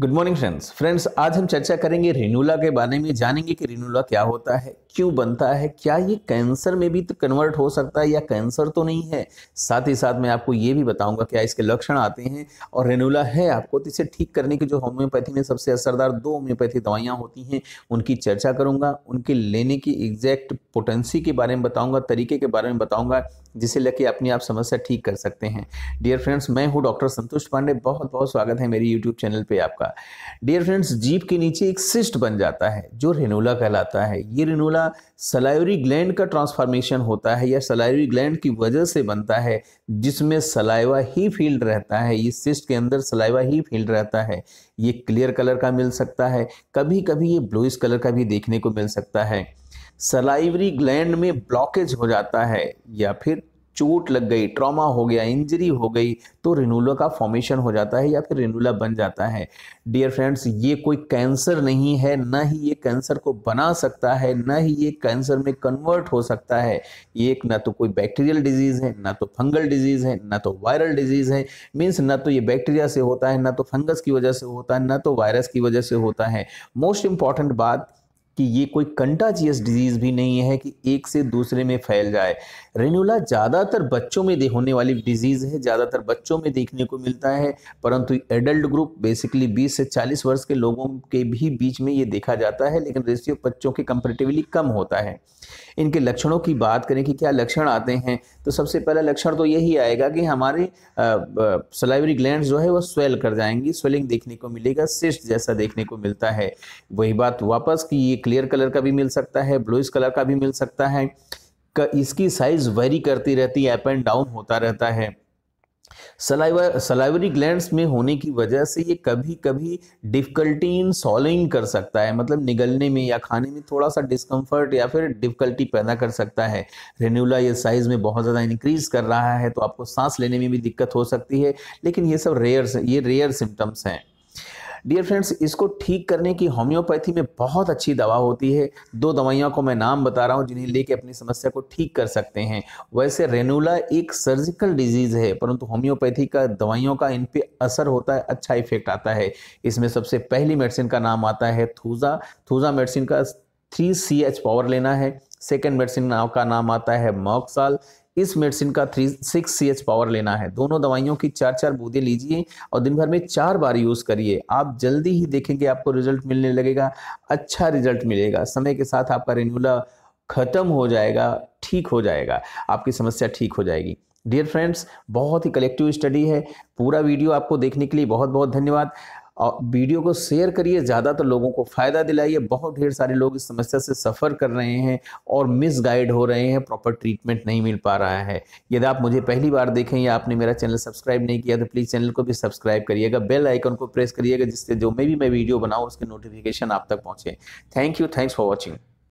good morning friends friends आज हम चर्चा करेंगे रिनूला के बारे में जानेंगे कि रिनूला क्या होता है क्यों बनता है क्या ये कैंसर में भी तो कन्वर्ट हो सकता है या कैंसर तो नहीं है साथ ही साथ मैं आपको ये भी बताऊंगा क्या इसके लक्षण आते हैं और रेनुला है आपको तो इसे ठीक करने की जो होम्योपैथी में सबसे असरदार दो होम्योपैथी दवाइयाँ होती हैं उनकी चर्चा करूँगा उनके लेने की एग्जैक्ट पोटेंसी के बारे में बताऊँगा तरीके के बारे में बताऊँगा जिसे लेके अपनी आप समस्या ठीक कर सकते हैं डियर फ्रेंड्स मैं हूँ डॉक्टर संतोष पांडे बहुत बहुत स्वागत है मेरी यूट्यूब चैनल पर आपका डियर फ्रेंड्स जीप के नीचे एक सिस्ट बन जाता है जो रेनोला कहलाता है ये रेनोला सलाइवरी ग्लैंड का ट्रांसफॉर्मेशन होता है या सलाइवरी ग्लैंड की वजह से बनता है जिसमें सलाइवा ही फील्ड रहता है ये सिस्ट के अंदर सलाइवा ही फील्ड रहता है ये क्लियर कलर का मिल सकता है कभी कभी ये ब्लूइस कलर का भी देखने को मिल सकता है सलाइवरी ग्लैंड में ब्लॉकेज हो जाता है या फिर चोट लग गई ट्रॉमा हो गया इंजरी हो गई तो रिनूला का फॉर्मेशन हो जाता है या फिर रिनूला बन जाता है डियर फ्रेंड्स ये कोई कैंसर नहीं है ना ही ये कैंसर को बना सकता है ना ही ये कैंसर में कन्वर्ट हो सकता है ये एक ना तो कोई बैक्टीरियल डिजीज़ है ना तो फंगल डिजीज़ है ना तो वायरल डिजीज़ है मीन्स ना तो ये बैक्टीरिया से होता है ना तो फंगस की वजह से होता है ना तो वायरस की वजह से होता है मोस्ट इंपॉर्टेंट बात कि ये कोई कंटाजियस डिजीज़ भी नहीं है कि एक से दूसरे में फैल जाए रेनुला ज़्यादातर बच्चों में होने वाली डिजीज़ है ज़्यादातर बच्चों में देखने को मिलता है परंतु एडल्ट ग्रुप बेसिकली 20 से 40 वर्ष के लोगों के भी बीच में ये देखा जाता है लेकिन रेशियो बच्चों के कंपेरेटिवली कम होता है इनके लक्षणों की बात करें कि क्या लक्षण आते हैं तो सबसे पहला लक्षण तो यही आएगा कि हमारे सलाइवरी ग्लैंड जो है वह स्वेल कर जाएंगी स्वेलिंग देखने को मिलेगा सिस्ट जैसा देखने को मिलता है वही बात वापस कि ये क्लियर कलर का भी मिल सकता है ब्लूइस कलर का भी मिल सकता है इसकी साइज़ वेरी करती रहती है अप एंड डाउन होता रहता है सलाइवा सलाइवरी ग्लैंड्स में होने की वजह से ये कभी कभी डिफ़िकल्टी इन सॉलिंग कर सकता है मतलब निगलने में या खाने में थोड़ा सा डिस्कम्फर्ट या फिर डिफ़िकल्टी पैदा कर सकता है रेन्यूला ये साइज़ में बहुत ज़्यादा इंक्रीज़ कर रहा है तो आपको सांस लेने में भी दिक्कत हो सकती है लेकिन ये सब रेयर ये रेयर सिम्टम्स हैं डियर फ्रेंड्स इसको ठीक करने की होम्योपैथी में बहुत अच्छी दवा होती है दो दवाइयों को मैं नाम बता रहा हूँ जिन्हें लेके अपनी समस्या को ठीक कर सकते हैं वैसे रेनुला एक सर्जिकल डिजीज है परंतु होम्योपैथी का दवाइयों का इन पर असर होता है अच्छा इफेक्ट आता है इसमें सबसे पहली मेडिसिन का नाम आता है थूजा थूजा मेडिसिन का थ्री सी एच पावर लेना है सेकेंड मेडिसिन का नाम आता है मॉक्साल इस मेडिसिन का three six c h power लेना है दोनों दवाइयों की चार चार बूंदें लीजिए और दिन भर में चार बार यूज़ करिए आप जल्दी ही देखेंगे आपको रिजल्ट मिलने लगेगा अच्छा रिजल्ट मिलेगा समय के साथ आपका रेन्यूला खत्म हो जाएगा ठीक हो जाएगा आपकी समस्या ठीक हो जाएगी डियर फ्रेंड्स बहुत ही कलेक्टिव स्टडी है पूरा वीडियो आपको देखने के लिए बहुत बहुत धन्यवाद और वीडियो को शेयर करिए ज़्यादातर तो लोगों को फ़ायदा दिलाइए बहुत ढेर सारे लोग इस समस्या से सफ़र कर रहे हैं और मिस गाइड हो रहे हैं प्रॉपर ट्रीटमेंट नहीं मिल पा रहा है यदि आप मुझे पहली बार देखें या आपने मेरा चैनल सब्सक्राइब नहीं किया तो प्लीज़ चैनल को भी सब्सक्राइब करिएगा बेल आइकन को प्रेस करिएगा जिससे जो मैं भी मैं वीडियो बनाऊँ उसके नोटिफिकेशन आप तक पहुँचे thank you thanks for watching